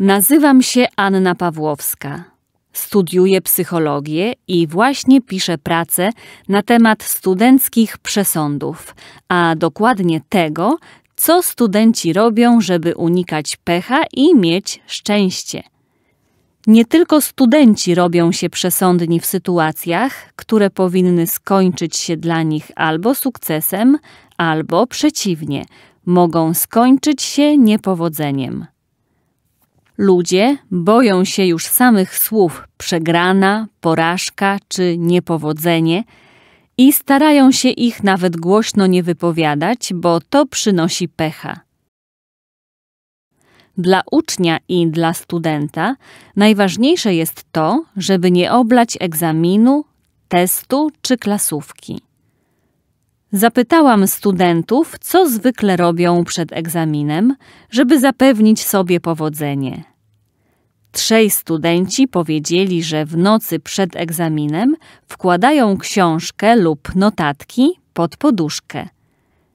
Nazywam się Anna Pawłowska. Studiuję psychologię i właśnie piszę pracę na temat studenckich przesądów, a dokładnie tego, co studenci robią, żeby unikać pecha i mieć szczęście. Nie tylko studenci robią się przesądni w sytuacjach, które powinny skończyć się dla nich albo sukcesem, albo przeciwnie, mogą skończyć się niepowodzeniem. Ludzie boją się już samych słów przegrana, porażka czy niepowodzenie i starają się ich nawet głośno nie wypowiadać, bo to przynosi pecha. Dla ucznia i dla studenta najważniejsze jest to, żeby nie oblać egzaminu, testu czy klasówki. Zapytałam studentów, co zwykle robią przed egzaminem, żeby zapewnić sobie powodzenie. Trzej studenci powiedzieli, że w nocy przed egzaminem wkładają książkę lub notatki pod poduszkę.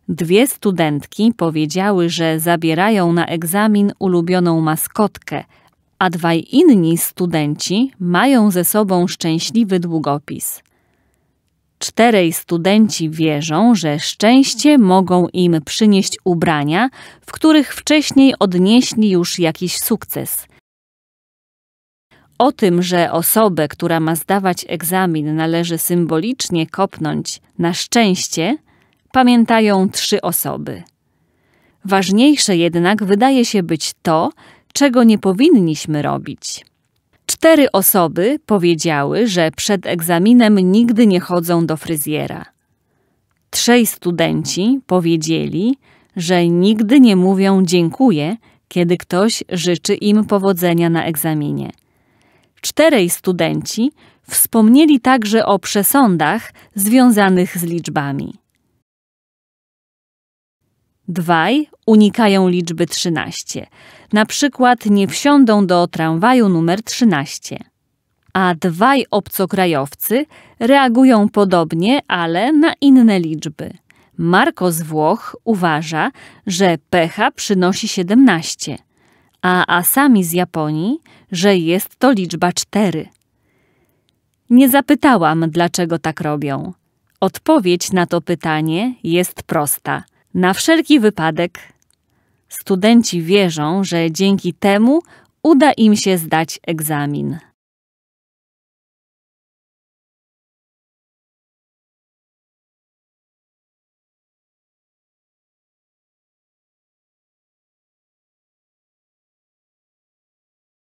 Dwie studentki powiedziały, że zabierają na egzamin ulubioną maskotkę, a dwaj inni studenci mają ze sobą szczęśliwy długopis czterej studenci wierzą, że szczęście mogą im przynieść ubrania, w których wcześniej odnieśli już jakiś sukces. O tym, że osobę, która ma zdawać egzamin, należy symbolicznie kopnąć na szczęście, pamiętają trzy osoby. Ważniejsze jednak wydaje się być to, czego nie powinniśmy robić. Cztery osoby powiedziały, że przed egzaminem nigdy nie chodzą do fryzjera. Trzej studenci powiedzieli, że nigdy nie mówią dziękuję, kiedy ktoś życzy im powodzenia na egzaminie. Czterej studenci wspomnieli także o przesądach związanych z liczbami dwaj unikają liczby 13. Na przykład nie wsiądą do tramwaju numer 13. A dwaj obcokrajowcy reagują podobnie, ale na inne liczby. Marko z Włoch uważa, że pecha przynosi 17, a Asami z Japonii, że jest to liczba 4. Nie zapytałam, dlaczego tak robią. Odpowiedź na to pytanie jest prosta – na wszelki wypadek studenci wierzą, że dzięki temu uda im się zdać egzamin.